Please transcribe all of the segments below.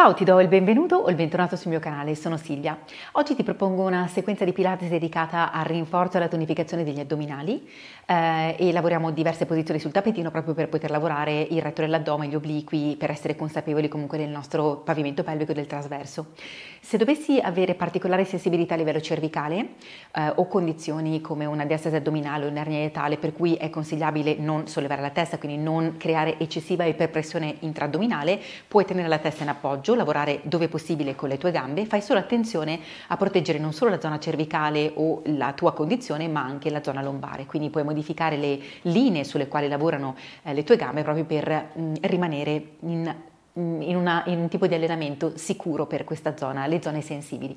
Ciao, ti do il benvenuto o il bentornato sul mio canale, sono Silvia. Oggi ti propongo una sequenza di Pilates dedicata al rinforzo e alla tonificazione degli addominali eh, e lavoriamo diverse posizioni sul tappetino proprio per poter lavorare il retto dell'addome, gli obliqui, per essere consapevoli comunque del nostro pavimento pelvico e del trasverso. Se dovessi avere particolare sensibilità a livello cervicale eh, o condizioni come una diastasi addominale o un'ernia etale per cui è consigliabile non sollevare la testa, quindi non creare eccessiva iperpressione intraaddominale, puoi tenere la testa in appoggio coraggio, lavorare dove possibile con le tue gambe, fai solo attenzione a proteggere non solo la zona cervicale o la tua condizione, ma anche la zona lombare. Quindi puoi modificare le linee sulle quali lavorano eh, le tue gambe proprio per mm, rimanere in, mm, in, una, in un tipo di allenamento sicuro per questa zona, le zone sensibili.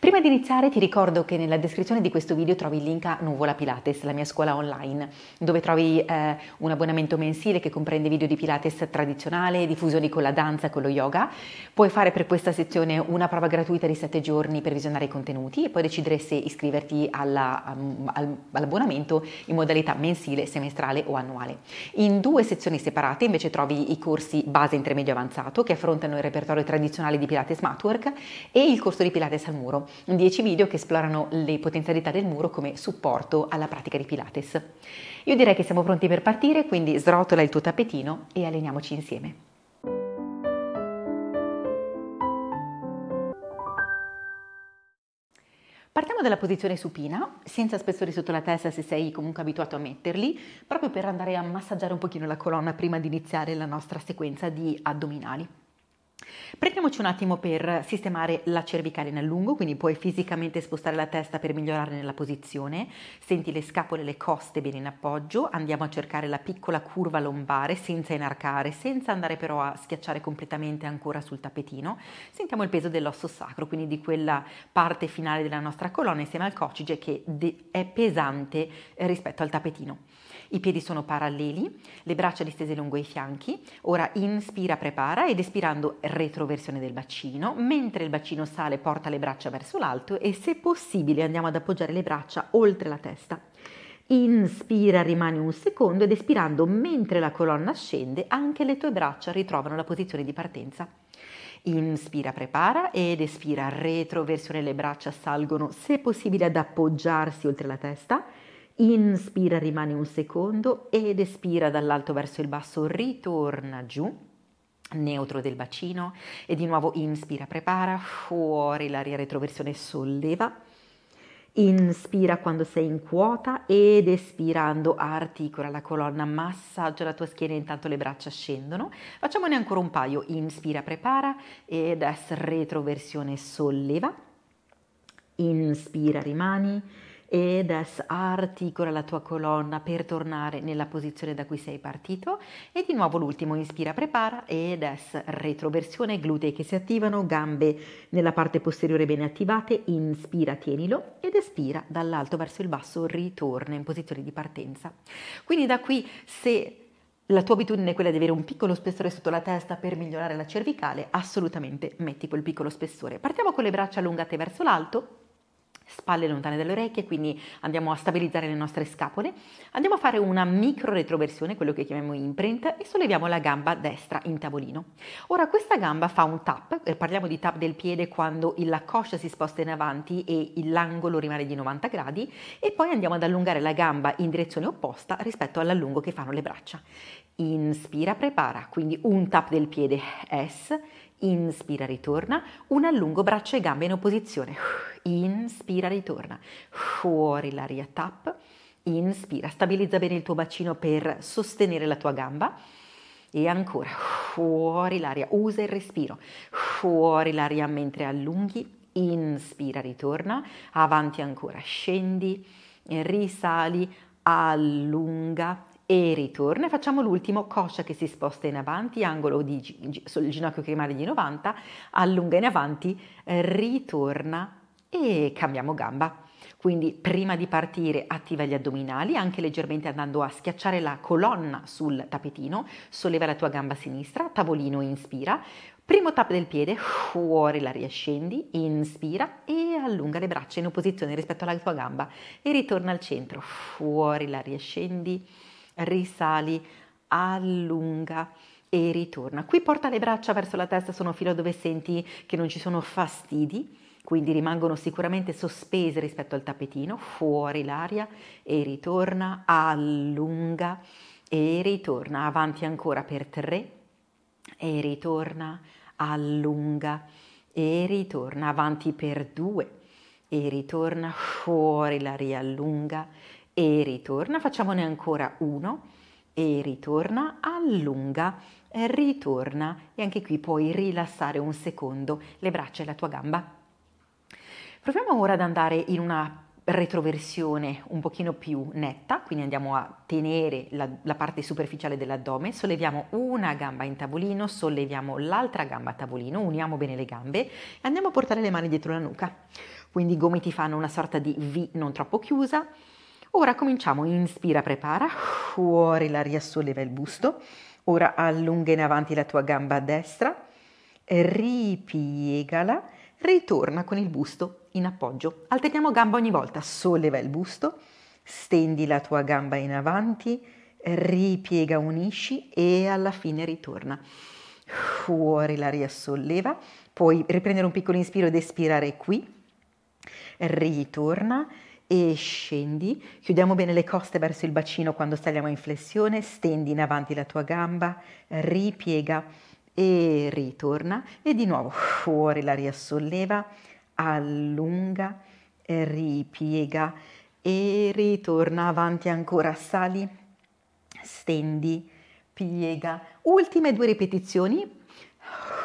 Prima di iniziare ti ricordo che nella descrizione di questo video trovi il link a Nuvola Pilates, la mia scuola online, dove trovi eh, un abbonamento mensile che comprende video di Pilates tradizionale, diffusioni con la danza e con lo yoga. Puoi fare per questa sezione una prova gratuita di 7 giorni per visionare i contenuti e poi decidere se iscriverti alla, um, all'abbonamento in modalità mensile, semestrale o annuale. In due sezioni separate invece trovi i corsi base intermedio avanzato che affrontano il repertorio tradizionale di Pilates Matwork e il corso di Pilates al muro 10 video che esplorano le potenzialità del muro come supporto alla pratica di Pilates. Io direi che siamo pronti per partire, quindi srotola il tuo tappetino e alleniamoci insieme. Partiamo dalla posizione supina, senza spessori sotto la testa se sei comunque abituato a metterli, proprio per andare a massaggiare un pochino la colonna prima di iniziare la nostra sequenza di addominali. Prendiamoci un attimo per sistemare la cervicale in allungo, quindi puoi fisicamente spostare la testa per migliorare nella posizione, senti le scapole e le coste bene in appoggio, andiamo a cercare la piccola curva lombare senza inarcare, senza andare però a schiacciare completamente ancora sul tappetino, sentiamo il peso dell'osso sacro, quindi di quella parte finale della nostra colonna insieme al coccige che è pesante rispetto al tappetino. I piedi sono paralleli, le braccia distese lungo i fianchi. Ora inspira, prepara ed espirando retroversione del bacino. Mentre il bacino sale, porta le braccia verso l'alto e se possibile andiamo ad appoggiare le braccia oltre la testa. Inspira, rimani un secondo ed espirando mentre la colonna scende, anche le tue braccia ritrovano la posizione di partenza. Inspira, prepara ed espira, retroversione, le braccia salgono se possibile ad appoggiarsi oltre la testa inspira, rimane un secondo ed espira dall'alto verso il basso, ritorna giù neutro del bacino e di nuovo inspira, prepara, fuori l'aria retroversione, solleva, inspira quando sei in quota ed espirando articola la colonna, massaggia la tua schiena intanto le braccia scendono, facciamone ancora un paio, inspira, prepara ed es retroversione, solleva, inspira, rimani, ed articola la tua colonna per tornare nella posizione da cui sei partito e di nuovo l'ultimo inspira prepara ed retroversione glutei che si attivano gambe nella parte posteriore bene attivate inspira tienilo ed espira dall'alto verso il basso ritorna in posizione di partenza quindi da qui se la tua abitudine è quella di avere un piccolo spessore sotto la testa per migliorare la cervicale, assolutamente metti quel piccolo spessore. Partiamo con le braccia allungate verso l'alto, spalle lontane dalle orecchie, quindi andiamo a stabilizzare le nostre scapole, andiamo a fare una micro retroversione, quello che chiamiamo imprint, e solleviamo la gamba destra in tavolino. Ora questa gamba fa un tap, eh, parliamo di tap del piede quando la coscia si sposta in avanti e l'angolo rimane di 90 gradi, e poi andiamo ad allungare la gamba in direzione opposta rispetto all'allungo che fanno le braccia. Inspira, prepara, quindi un tap del piede S, inspira, ritorna, Un allungo braccia e gambe in opposizione, inspira, ritorna, fuori l'aria tap, inspira, stabilizza bene il tuo bacino per sostenere la tua gamba e ancora fuori l'aria, usa il respiro, fuori l'aria mentre allunghi, inspira, ritorna, avanti ancora, scendi, risali, allunga, e ritorna. Facciamo l'ultimo, coscia che si sposta in avanti, angolo di sul ginocchio che rimane di 90, allunga in avanti, ritorna e cambiamo gamba. Quindi prima di partire attiva gli addominali, anche leggermente andando a schiacciare la colonna sul tappetino, solleva la tua gamba sinistra, tavolino inspira, primo tap del piede, fuori la riascendi, inspira e allunga le braccia in opposizione rispetto alla tua gamba e ritorna al centro, fuori la riascendi, risali, allunga e ritorna. Qui porta le braccia verso la testa, sono fino a dove senti che non ci sono fastidi, quindi rimangono sicuramente sospese rispetto al tappetino, fuori l'aria e ritorna, allunga e ritorna, avanti ancora per tre e ritorna, allunga e ritorna, avanti per due e ritorna, fuori l'aria, allunga e ritorna, facciamone ancora uno e ritorna, allunga, ritorna e anche qui puoi rilassare un secondo le braccia e la tua gamba. Proviamo ora ad andare in una retroversione un pochino più netta, quindi andiamo a tenere la, la, parte superficiale dell'addome, solleviamo una gamba in tavolino, solleviamo l'altra gamba a tavolino, uniamo bene le gambe e andiamo a portare le mani dietro la nuca. Quindi i gomiti fanno una sorta di V non troppo chiusa, Ora cominciamo, inspira, prepara, fuori l'aria solleva il busto, ora allunga in avanti la tua gamba destra, ripiegala, ritorna con il busto in appoggio. Alterniamo gamba ogni volta, solleva il busto, stendi la tua gamba in avanti, ripiega, unisci e alla fine ritorna. Fuori l'aria solleva, puoi riprendere un piccolo inspiro ed espirare qui, ritorna, e scendi, chiudiamo bene le coste verso il bacino quando saliamo in flessione, stendi in avanti la tua gamba, ripiega e ritorna e di nuovo fuori l'aria solleva, allunga, ripiega e ritorna avanti ancora, sali, stendi, piega. Ultime due ripetizioni,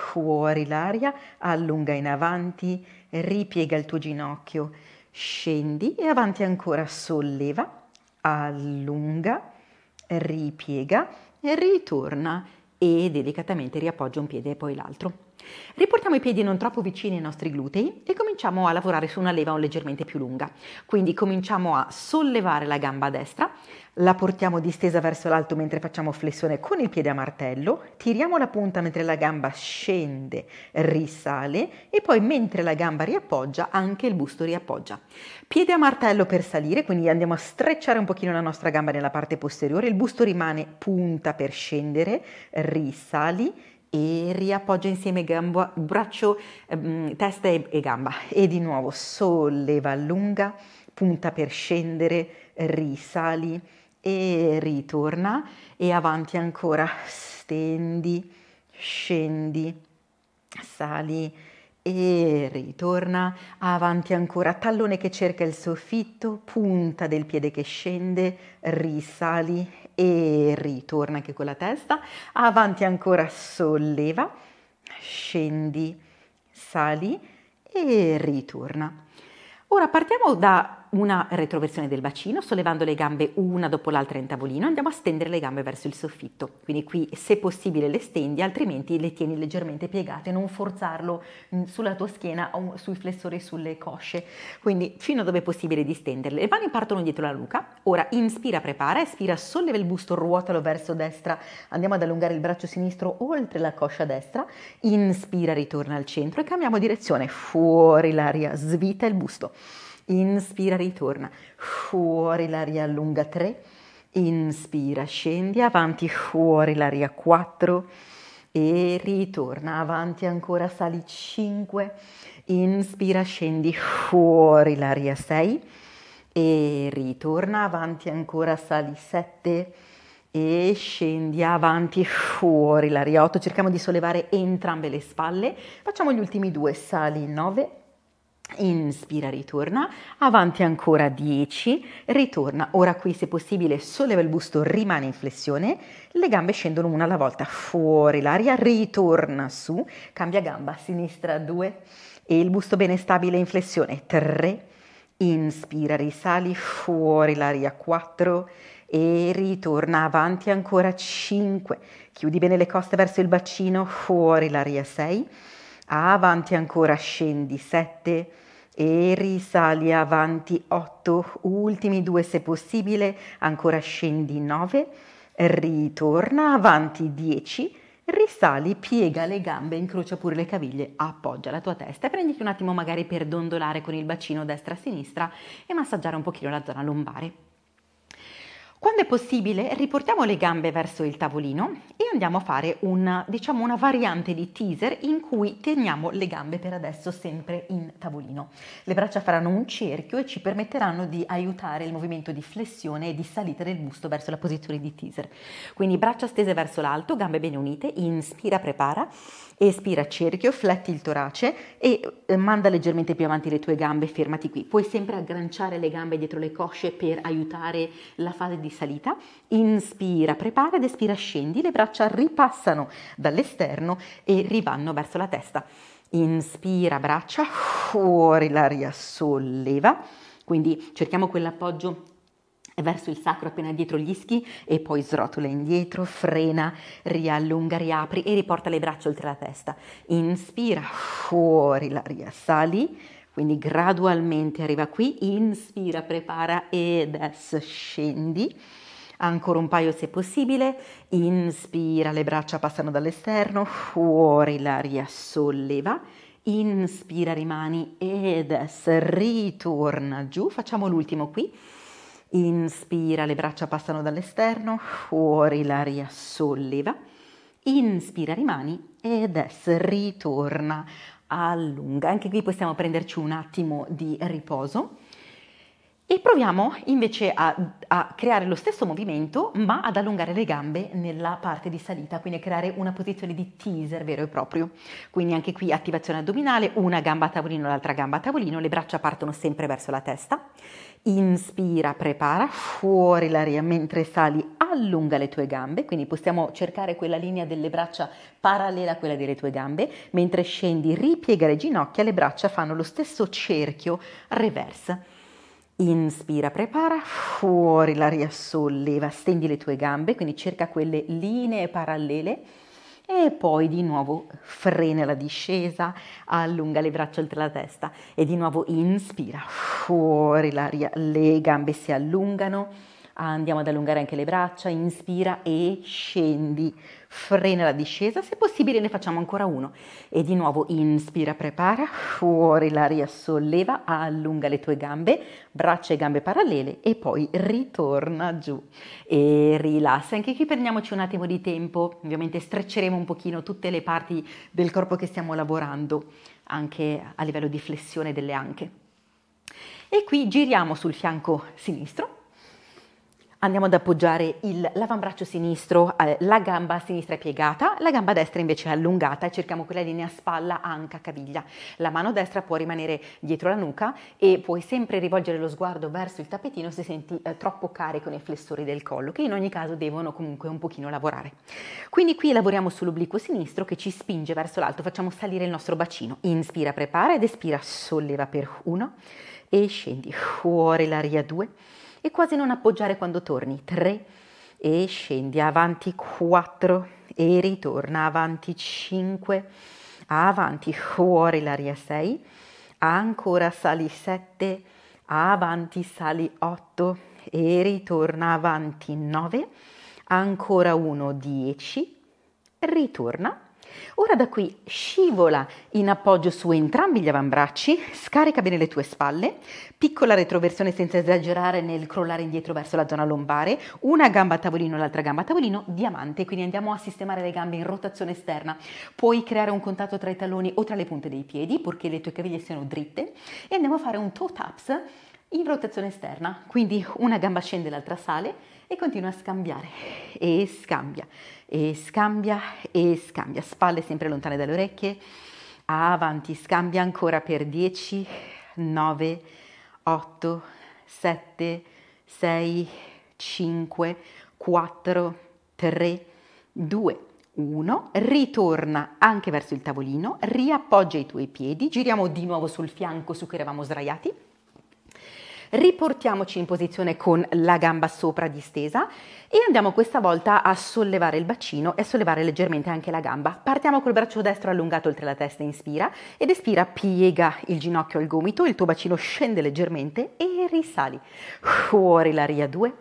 fuori l'aria, allunga in avanti, ripiega il tuo ginocchio scendi e avanti ancora, solleva, allunga, ripiega e ritorna e delicatamente riappoggia un piede e poi l'altro. Riportiamo i piedi non troppo vicini ai nostri glutei e cominciamo a lavorare su una leva leggermente più lunga. Quindi cominciamo a sollevare la gamba destra, la portiamo distesa verso l'alto mentre facciamo flessione con il piede a martello, tiriamo la punta mentre la gamba scende, risale e poi mentre la gamba riappoggia anche il busto riappoggia. Piede a martello per salire, quindi andiamo a strecciare un pochino la nostra gamba nella parte posteriore, il busto rimane punta per scendere, risali e riappoggia insieme gambo, braccio, ehm, testa e, e gamba e di nuovo solleva allunga, punta per scendere, risali e ritorna e avanti ancora, stendi, scendi, sali e ritorna, avanti ancora, tallone che cerca il soffitto, punta del piede che scende, risali e ritorna anche con la testa, avanti ancora, solleva, scendi, sali e ritorna. Ora partiamo da una retroversione del bacino, sollevando le gambe una dopo l'altra in tavolino, andiamo a stendere le gambe verso il soffitto. Quindi qui se possibile le stendi, altrimenti le tieni leggermente piegate, non forzarlo mm, sulla tua schiena o sui flessori e sulle cosce. Quindi fino a dove è possibile distenderle. Le mani partono dietro la nuca. Ora inspira, prepara, espira, solleva il busto, ruotalo verso destra. Andiamo ad allungare il braccio sinistro oltre la coscia destra. Inspira, ritorna al centro e cambiamo direzione. Fuori l'aria, svita il busto inspira, ritorna, fuori l'aria allunga 3, inspira, scendi, avanti, fuori l'aria 4 e ritorna, avanti ancora, sali 5, inspira, scendi, fuori l'aria 6 e ritorna, avanti ancora, sali 7 e scendi avanti fuori l'aria 8 cerchiamo di sollevare entrambe le spalle facciamo gli ultimi due sali 9 Inspira, ritorna, avanti ancora 10, ritorna. Ora qui se possibile solleva il busto, rimane in flessione, le gambe scendono una alla volta, fuori l'aria, ritorna su, cambia gamba, sinistra 2 e il busto bene stabile in flessione, 3, inspira, risali, fuori l'aria, 4 e ritorna avanti ancora 5, chiudi bene le coste verso il bacino, fuori l'aria, 6 avanti ancora scendi 7 e risali avanti 8, ultimi due se possibile, ancora scendi 9, ritorna avanti 10, risali, piega le gambe, incrocia pure le caviglie, appoggia la tua testa e prenditi un attimo magari per dondolare con il bacino destra-sinistra e massaggiare un pochino la zona lombare. Quando è possibile riportiamo le gambe verso il tavolino e andiamo a fare una, diciamo, una variante di teaser in cui teniamo le gambe per adesso sempre in tavolino. Le braccia faranno un cerchio e ci permetteranno di aiutare il movimento di flessione e di salita del busto verso la posizione di teaser. Quindi braccia stese verso l'alto, gambe ben unite, inspira, prepara, espira cerchio, fletti il torace e eh, manda leggermente più avanti le tue gambe, fermati qui. Puoi sempre agganciare le gambe dietro le cosce per aiutare la fase di salita, inspira, prepara ed espira, scendi, le braccia ripassano dall'esterno e rivanno verso la testa. Inspira, braccia, fuori l'aria solleva, quindi cerchiamo quell'appoggio verso il sacro appena dietro gli ischi e poi srotola indietro, frena, riallunga, riapri e riporta le braccia oltre la testa. Inspira, fuori l'aria, sali, quindi gradualmente arriva qui, inspira, prepara ed es, scendi. Ancora un paio se possibile, inspira, le braccia passano dall'esterno, fuori l'aria solleva, inspira, rimani ed es, ritorna giù, facciamo l'ultimo qui. Inspira, le braccia passano dall'esterno, fuori l'aria solleva. Inspira, rimani ed es, ritorna allunga. Anche qui possiamo prenderci un attimo di riposo. E proviamo invece a, a, creare lo stesso movimento ma ad allungare le gambe nella parte di salita, quindi a creare una posizione di teaser vero e proprio. Quindi anche qui attivazione addominale, una gamba a tavolino, l'altra gamba a tavolino, le braccia partono sempre verso la testa. Inspira, prepara, fuori l'aria mentre sali, allunga le tue gambe, quindi possiamo cercare quella linea delle braccia parallela a quella delle tue gambe, mentre scendi ripiega le ginocchia, le braccia fanno lo stesso cerchio reverse Inspira, prepara, fuori l'aria solleva, stendi le tue gambe, quindi cerca quelle linee parallele e poi di nuovo frena la discesa, allunga le braccia oltre la testa e di nuovo inspira, fuori l'aria, le gambe si allungano andiamo ad allungare anche le braccia, inspira e scendi, frena la discesa, se possibile ne facciamo ancora uno e di nuovo inspira, prepara, fuori l'aria solleva, allunga le tue gambe, braccia e gambe parallele e poi ritorna giù e rilassa, anche qui prendiamoci un attimo di tempo, ovviamente strecceremo un pochino tutte le parti del corpo che stiamo lavorando, anche a livello di flessione delle anche. E qui giriamo sul fianco sinistro, Andiamo ad appoggiare il l'avambraccio sinistro, eh, la gamba sinistra è piegata, la gamba destra invece è allungata e cerchiamo quella linea spalla, anca, caviglia. La mano destra può rimanere dietro la nuca e puoi sempre rivolgere lo sguardo verso il tappetino se senti eh, troppo carico nei flessori del collo, che in ogni caso devono comunque un pochino lavorare. Quindi qui lavoriamo sull'obliquo sinistro che ci spinge verso l'alto, facciamo salire il nostro bacino. Inspira, prepara ed espira, solleva per 1 e scendi, fuori l'aria 2 e quasi non appoggiare quando torni. 3 e scendi avanti 4 e ritorna avanti 5, avanti fuori l'aria 6, ancora sali 7, avanti sali 8 e ritorna avanti 9, ancora 1 10, ritorna Ora da qui scivola in appoggio su entrambi gli avambracci, scarica bene le tue spalle, piccola retroversione senza esagerare nel crollare indietro verso la zona lombare, una gamba a tavolino, l'altra gamba a tavolino, diamante, quindi andiamo a sistemare le gambe in rotazione esterna. Puoi creare un contatto tra i talloni o tra le punte dei piedi, purché le tue caviglie siano dritte, e andiamo a fare un toe taps in rotazione esterna, quindi una gamba scende, l'altra sale, e continua a scambiare e scambia e scambia e scambia, spalle sempre lontane dalle orecchie, avanti, scambia ancora per 10, 9, 8, 7, 6, 5, 4, 3, 2, 1, ritorna anche verso il tavolino, riappoggia i tuoi piedi, giriamo di nuovo sul fianco su cui eravamo sdraiati Riportiamoci in posizione con la gamba sopra distesa e andiamo questa volta a sollevare il bacino e a sollevare leggermente anche la gamba. Partiamo col braccio destro allungato oltre la testa, inspira ed espira, piega il ginocchio al gomito, il tuo bacino scende leggermente e risali. Fuori la ria 2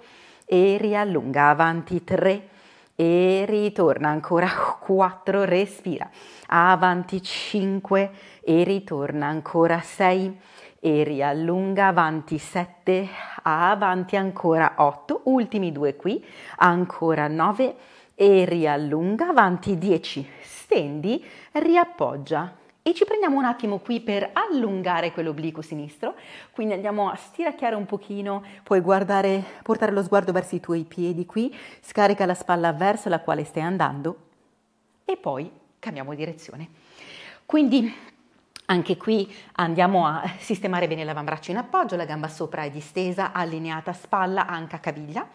e riallunga, avanti 3 e ritorna ancora 4, respira, avanti 5 e ritorna ancora 6 e riallunga avanti 7, avanti ancora 8, ultimi due qui, ancora 9 e riallunga avanti 10, stendi, riappoggia. E ci prendiamo un attimo qui per allungare quell'obliquo sinistro, quindi andiamo a stiracchiare un pochino, puoi guardare, portare lo sguardo verso i tuoi piedi qui, scarica la spalla verso la quale stai andando e poi cambiamo direzione. Quindi anche qui andiamo a sistemare bene l'avambraccio in appoggio, la gamba sopra è distesa, allineata spalla, anca, caviglia,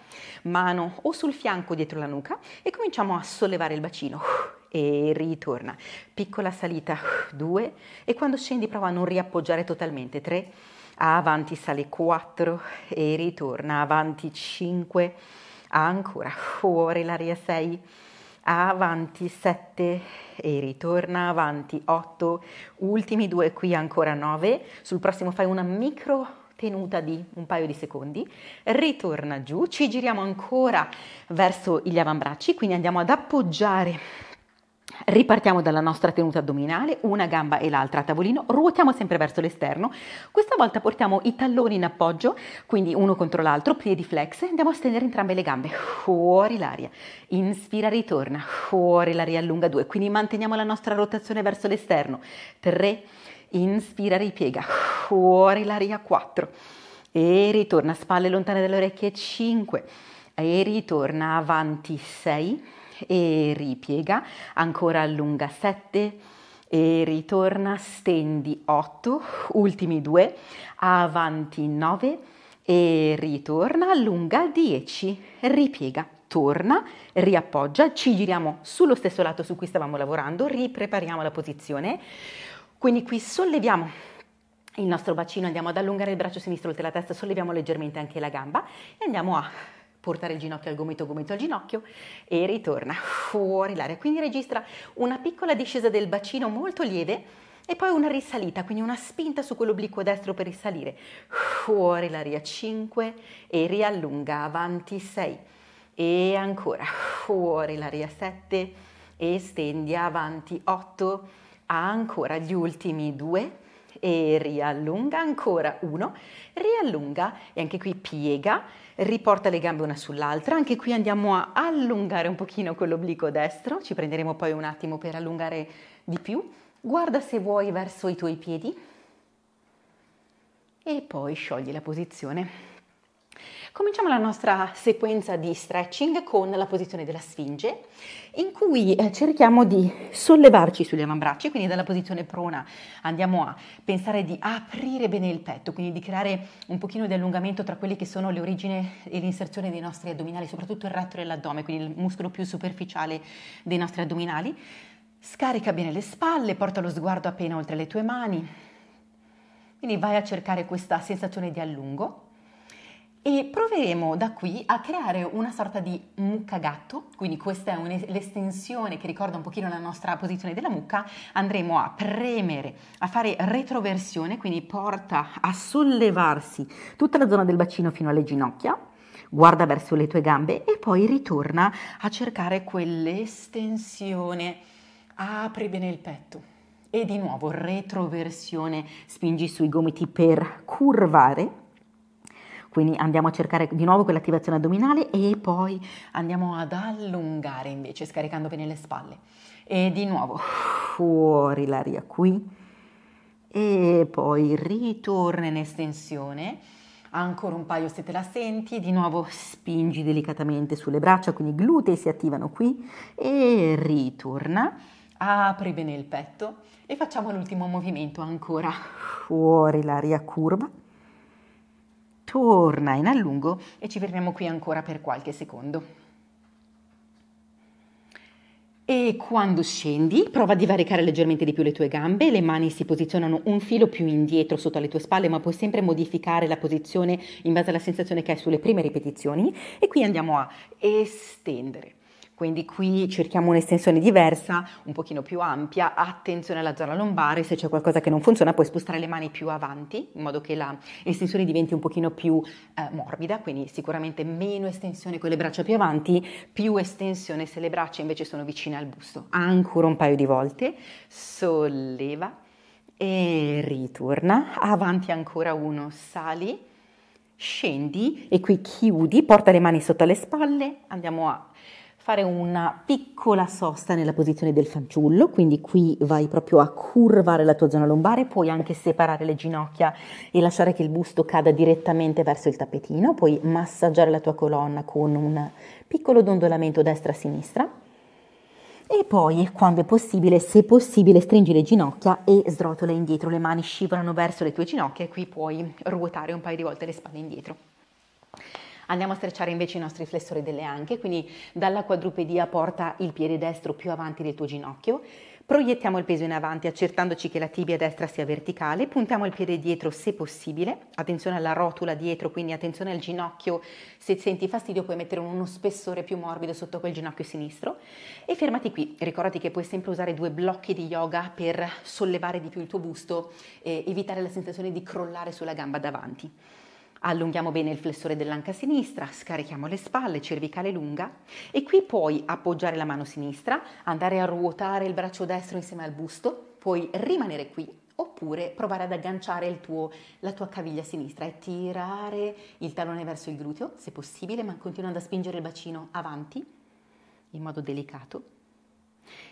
mano o sul fianco dietro la nuca e cominciamo a sollevare il bacino e ritorna. Piccola salita, due e quando scendi prova a non riappoggiare totalmente, tre, avanti sale, quattro e ritorna, avanti, cinque, ancora, fuori l'aria, sei, avanti 7 e ritorna avanti 8, ultimi due qui ancora 9, sul prossimo fai una micro tenuta di un paio di secondi, ritorna giù, ci giriamo ancora verso gli avambracci, quindi andiamo ad appoggiare Ripartiamo dalla nostra tenuta addominale, una gamba e l'altra a tavolino, ruotiamo sempre verso l'esterno, questa volta portiamo i talloni in appoggio, quindi uno contro l'altro, piedi flex, andiamo a stendere entrambe le gambe, fuori l'aria, inspira, ritorna, fuori l'aria allunga, due, quindi manteniamo la nostra rotazione verso l'esterno, tre, inspira, ripiega, fuori l'aria, quattro, e ritorna, spalle lontane dalle orecchie, cinque, e ritorna avanti, sei, e ripiega, ancora allunga 7 e ritorna, stendi 8, ultimi 2, avanti 9 e ritorna, allunga 10, ripiega, torna, riappoggia, ci giriamo sullo stesso lato su cui stavamo lavorando, riprepariamo la posizione, quindi qui solleviamo il nostro bacino, andiamo ad allungare il braccio sinistro oltre la testa, solleviamo leggermente anche la gamba e andiamo a portare il ginocchio al gomito, gomito al ginocchio e ritorna fuori l'aria. Quindi registra una piccola discesa del bacino molto lieve e poi una risalita, quindi una spinta su quell'obliquo destro per risalire. Fuori l'aria 5 e riallunga avanti 6 e ancora fuori l'aria 7 e stendi avanti 8 ancora gli ultimi due e riallunga, ancora uno, riallunga e anche qui piega, riporta le gambe una sull'altra, anche qui andiamo a allungare un pochino con l'obliquo destro, ci prenderemo poi un attimo per allungare di più, guarda se vuoi verso i tuoi piedi e poi sciogli la posizione Cominciamo la nostra sequenza di stretching con la posizione della sfinge, in cui eh, cerchiamo di sollevarci sugli avambracci, quindi dalla posizione prona andiamo a pensare di aprire bene il petto, quindi di creare un pochino di allungamento tra quelli che sono le origini e l'inserzione dei nostri addominali, soprattutto il retto dell'addome, quindi il muscolo più superficiale dei nostri addominali. Scarica bene le spalle, porta lo sguardo appena oltre le tue mani, quindi vai a cercare questa sensazione di allungo e proveremo da qui a creare una sorta di mucca gatto, quindi questa è l'estensione che ricorda un pochino la nostra posizione della mucca, andremo a premere, a fare retroversione, quindi porta a sollevarsi tutta la zona del bacino fino alle ginocchia, guarda verso le tue gambe e poi ritorna a cercare quell'estensione, apri bene il petto e di nuovo retroversione, spingi sui gomiti per curvare quindi andiamo a cercare di nuovo quell'attivazione addominale e poi andiamo ad allungare invece, scaricando bene le spalle. E di nuovo fuori l'aria qui e poi ritorna in estensione. Ancora un paio se te la senti, di nuovo spingi delicatamente sulle braccia, quindi i glutei si attivano qui e ritorna. Apri bene il petto e facciamo l'ultimo movimento ancora fuori l'aria curva torna in allungo e ci fermiamo qui ancora per qualche secondo. E quando scendi, prova a divaricare leggermente di più le tue gambe, le mani si posizionano un filo più indietro sotto alle tue spalle, ma puoi sempre modificare la posizione in base alla sensazione che hai sulle prime ripetizioni. E qui andiamo a estendere quindi qui cerchiamo un'estensione diversa, un pochino più ampia, attenzione alla zona lombare, se c'è qualcosa che non funziona puoi spostare le mani più avanti in modo che l'estensione diventi un pochino più eh, morbida, quindi sicuramente meno estensione con le braccia più avanti, più estensione se le braccia invece sono vicine al busto. Ancora un paio di volte, solleva e ritorna, avanti ancora uno, sali, scendi e qui chiudi, porta le mani sotto le spalle, andiamo a fare una piccola sosta nella posizione del fanciullo, quindi qui vai proprio a curvare la tua zona lombare, puoi anche separare le ginocchia e lasciare che il busto cada direttamente verso il tappetino, puoi massaggiare la tua colonna con un piccolo dondolamento destra-sinistra. E poi, quando è possibile, se possibile, stringi le ginocchia e srotola indietro, le mani scivolano verso le tue ginocchia e qui puoi ruotare un paio di volte le spalle indietro. Andiamo a strecciare invece i nostri flessori delle anche, quindi dalla quadrupedia porta il piede destro più avanti del tuo ginocchio, proiettiamo il peso in avanti accertandoci che la tibia destra sia verticale, puntiamo il piede dietro se possibile, attenzione alla rotula dietro, quindi attenzione al ginocchio, se senti fastidio puoi mettere uno spessore più morbido sotto quel ginocchio sinistro e fermati qui, ricordati che puoi sempre usare due blocchi di yoga per sollevare di più il tuo busto e evitare la sensazione di crollare sulla gamba davanti. Allunghiamo bene il flessore dell'anca sinistra, scarichiamo le spalle, cervicale lunga e qui puoi appoggiare la mano sinistra, andare a ruotare il braccio destro insieme al busto, puoi rimanere qui oppure provare ad agganciare tuo, la tua caviglia sinistra e tirare il tallone verso il gluteo, se possibile, ma continuando a spingere il bacino avanti in modo delicato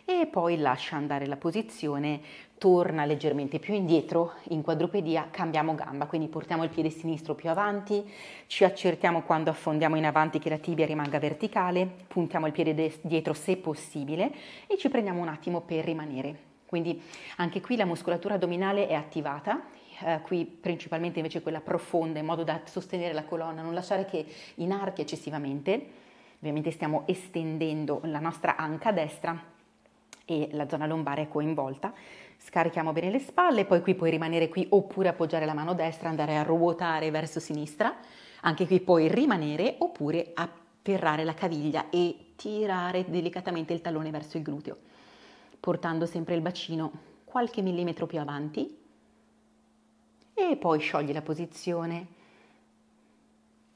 e poi lascia andare la posizione, torna leggermente più indietro in quadrupedia, cambiamo gamba, quindi portiamo il piede sinistro più avanti, ci accertiamo quando affondiamo in avanti che la tibia rimanga verticale, puntiamo il piede dietro se possibile e ci prendiamo un attimo per rimanere. Quindi anche qui la muscolatura addominale è attivata Uh, qui principalmente invece quella profonda in modo da sostenere la colonna, non lasciare che inarchi eccessivamente. Ovviamente stiamo estendendo la nostra anca destra e la zona lombare è coinvolta. Scarichiamo bene le spalle, poi qui puoi rimanere qui oppure appoggiare la mano destra, andare a ruotare verso sinistra. Anche qui puoi rimanere oppure afferrare la caviglia e tirare delicatamente il tallone verso il gluteo, portando sempre il bacino qualche millimetro più avanti. E poi sciogli la posizione,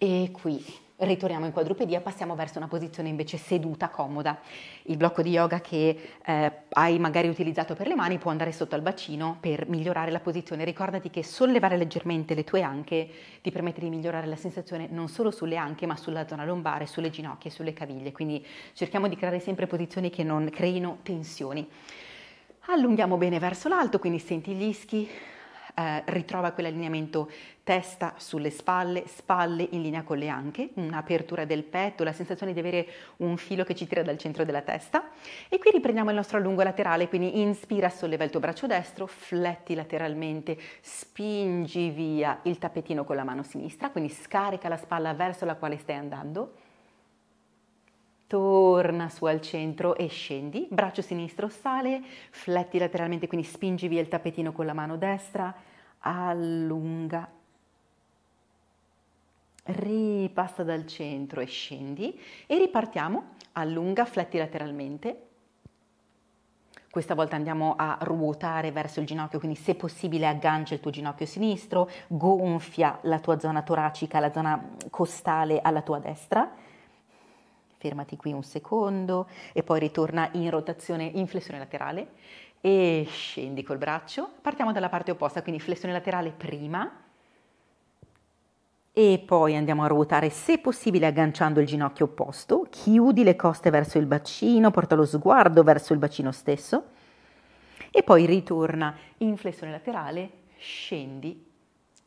e qui ritorniamo in quadrupedia, passiamo verso una posizione invece seduta, comoda. Il blocco di yoga che eh, hai magari utilizzato per le mani può andare sotto al bacino per migliorare la posizione. Ricordati che sollevare leggermente le tue anche ti permette di migliorare la sensazione non solo sulle anche, ma sulla zona lombare, sulle ginocchia e sulle caviglie. Quindi cerchiamo di creare sempre posizioni che non creino tensioni. Allunghiamo bene verso l'alto, quindi senti gli ischi eh, ritrova quell'allineamento testa sulle spalle, spalle in linea con le anche, un'apertura del petto, la sensazione di avere un filo che ci tira dal centro della testa. E qui riprendiamo il nostro allungo laterale, quindi inspira, solleva il tuo braccio destro, fletti lateralmente, spingi via il tappetino con la mano sinistra, quindi scarica la spalla verso la quale stai andando torna su al centro e scendi, braccio sinistro sale, fletti lateralmente, quindi spingi via il tappetino con la mano destra, allunga, ripassa dal centro e scendi e ripartiamo, allunga, fletti lateralmente. Questa volta andiamo a ruotare verso il ginocchio, quindi se possibile aggancia il tuo ginocchio sinistro, gonfia la tua zona toracica, la zona costale alla tua destra fermati qui un secondo e poi ritorna in rotazione, in flessione laterale e scendi col braccio. Partiamo dalla parte opposta, quindi flessione laterale prima e poi andiamo a ruotare se possibile agganciando il ginocchio opposto, chiudi le coste verso il bacino, porta lo sguardo verso il bacino stesso e poi ritorna in flessione laterale, scendi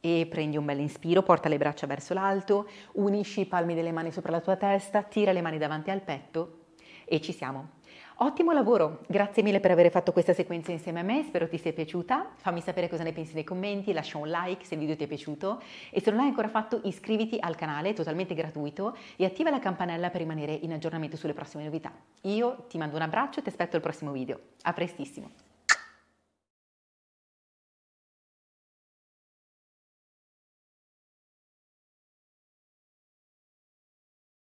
e prendi un bel inspiro, porta le braccia verso l'alto, unisci i palmi delle mani sopra la tua testa, tira le mani davanti al petto e ci siamo. Ottimo lavoro, grazie mille per aver fatto questa sequenza insieme a me, spero ti sia piaciuta, fammi sapere cosa ne pensi nei commenti, lascia un like se il video ti è piaciuto e se non l'hai ancora fatto iscriviti al canale, è totalmente gratuito e attiva la campanella per rimanere in aggiornamento sulle prossime novità. Io ti mando un abbraccio e ti aspetto al prossimo video, a prestissimo!